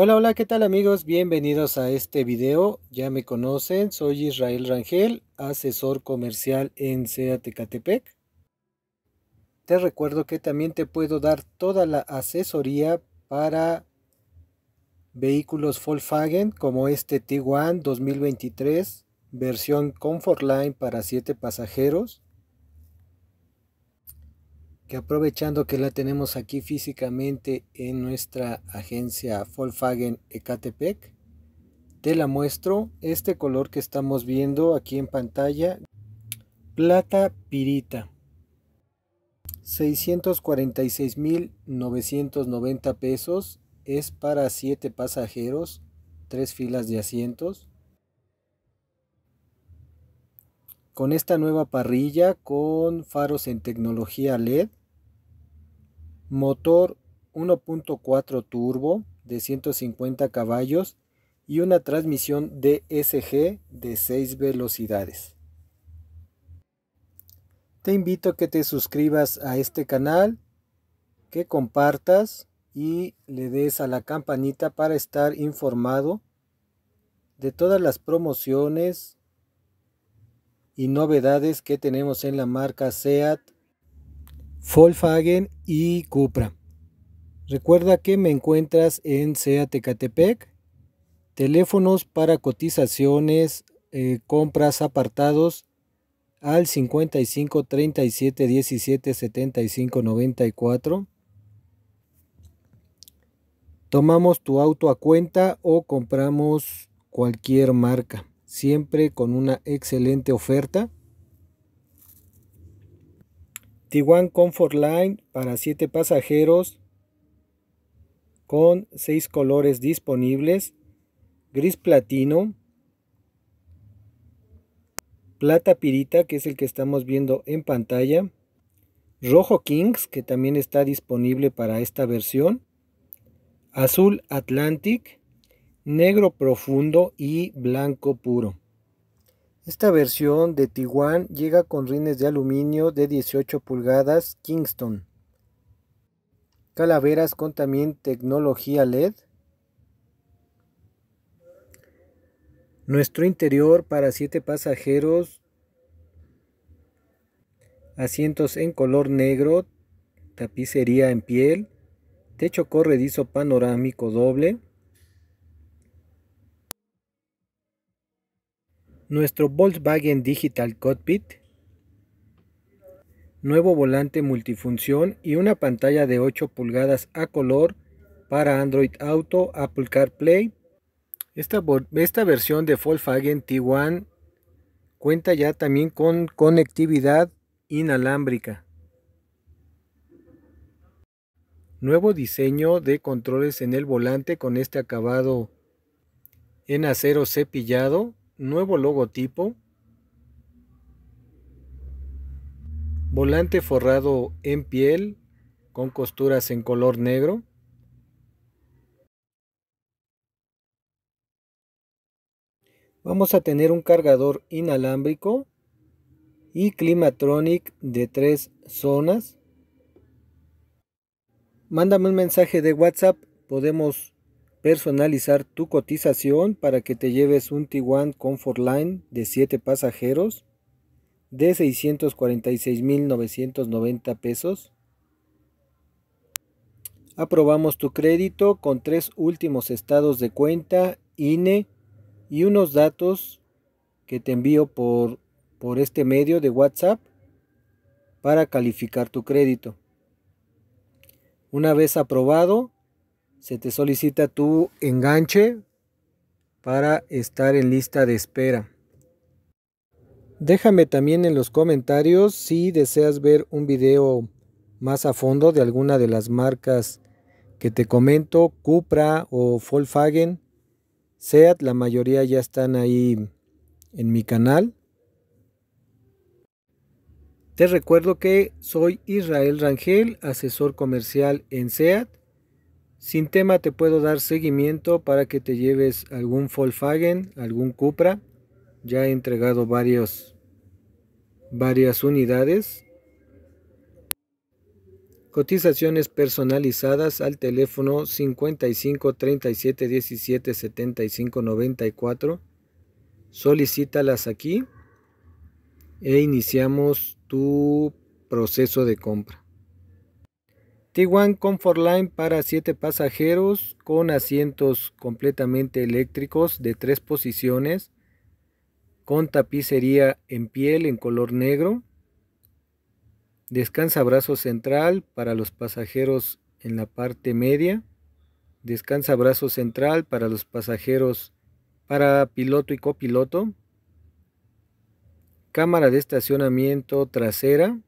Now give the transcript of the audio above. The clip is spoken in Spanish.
Hola, hola, ¿qué tal amigos? Bienvenidos a este video. Ya me conocen, soy Israel Rangel, asesor comercial en SEAT Te recuerdo que también te puedo dar toda la asesoría para vehículos Volkswagen como este Tiguan 2023, versión Comfortline para 7 pasajeros que aprovechando que la tenemos aquí físicamente en nuestra agencia Volkswagen Ecatepec, te la muestro, este color que estamos viendo aquí en pantalla, plata pirita, 646.990 pesos, es para 7 pasajeros, 3 filas de asientos. Con esta nueva parrilla, con faros en tecnología LED, motor 1.4 turbo de 150 caballos y una transmisión DSG de 6 velocidades. Te invito a que te suscribas a este canal, que compartas y le des a la campanita para estar informado de todas las promociones y novedades que tenemos en la marca SEAT Volkswagen y Cupra. Recuerda que me encuentras en SEAT Teléfonos para cotizaciones, eh, compras, apartados al 55 37 17 75 94. Tomamos tu auto a cuenta o compramos cualquier marca, siempre con una excelente oferta. Tiguan Comfort Line para 7 pasajeros con 6 colores disponibles. Gris platino. Plata pirita, que es el que estamos viendo en pantalla. Rojo Kings, que también está disponible para esta versión. Azul Atlantic. Negro profundo y blanco puro. Esta versión de Tiguan llega con rines de aluminio de 18 pulgadas Kingston, calaveras con también tecnología LED, Nuestro interior para 7 pasajeros. Asientos en color negro. Tapicería en piel. Techo corredizo panorámico doble. nuestro Volkswagen Digital Cockpit, nuevo volante multifunción y una pantalla de 8 pulgadas a color para Android Auto, Apple CarPlay. Esta, versión de Volkswagen T1 cuenta ya también con conectividad inalámbrica. Nuevo diseño de controles en el volante con este acabado en acero cepillado nuevo logotipo, volante forrado en piel con costuras en color negro, vamos a tener un cargador inalámbrico y climatronic de tres zonas. Mándame un mensaje de WhatsApp, podemos personalizar tu cotización para que te lleves un Tiguan Line de 7 pasajeros de 646.990 pesos. Aprobamos tu crédito con tres últimos estados de cuenta, INE y unos datos que te envío por, por este medio de WhatsApp para calificar tu crédito. Una vez aprobado, se te solicita tu enganche para estar en lista de espera. Déjame también en los comentarios si deseas ver un video más a fondo de alguna de las marcas que te comento, Cupra o Volkswagen, Seat, la mayoría ya están ahí en mi canal. Te recuerdo que soy Israel Rangel, asesor comercial en SEAT sin tema te puedo dar seguimiento para que te lleves algún Volkswagen, algún Cupra. Ya he entregado varios, varias unidades. Cotizaciones personalizadas al teléfono 55 37 17 75 94. Solicítalas aquí e iniciamos tu proceso de compra. Tiguan Comfort Line para 7 pasajeros con asientos completamente eléctricos de 3 posiciones, con tapicería en piel en color negro, descansa brazo central para los pasajeros en la parte media, descansa brazo central para los pasajeros para piloto y copiloto, cámara de estacionamiento trasera,